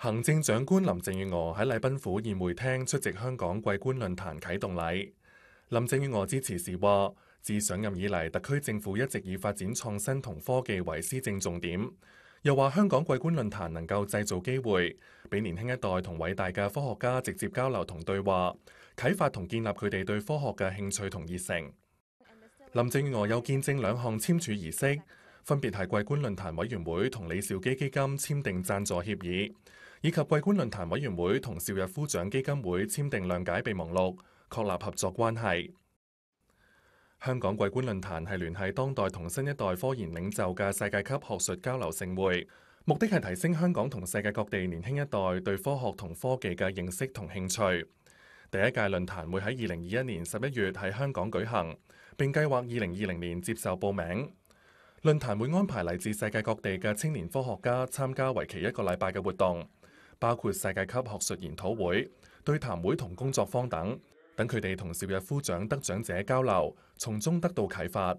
行政长官林郑月娥喺礼宾府宴会厅出席香港桂冠论坛启动礼。林郑月娥致辞时话：自上任以嚟，特区政府一直以发展创新同科技为施政重点。又话香港桂冠论坛能够制造机会，俾年轻一代同伟大嘅科学家直接交流同对话，启发同建立佢哋对科学嘅兴趣同热诚。林郑月娥又见证两项签署仪式，分别系桂冠论坛委员会同李兆基基金签订赞助协议。以及桂冠论坛委员会同邵逸夫奖基金会签订谅解备忘录，确立合作关系。香港桂冠论坛系联系当代同新一代科研领袖嘅世界级学术交流盛会，目的系提升香港同世界各地年轻一代对科学同科技嘅认识同兴趣。第一届论坛会喺二零二一年十一月喺香港举行，并计划二零二零年接受报名。论坛会安排嚟自世界各地嘅青年科学家参加为期一个礼拜嘅活动。包括世界級學術研討會、對談會同工作坊等，等佢哋同邵逸夫奖得奖者交流，從中得到启發。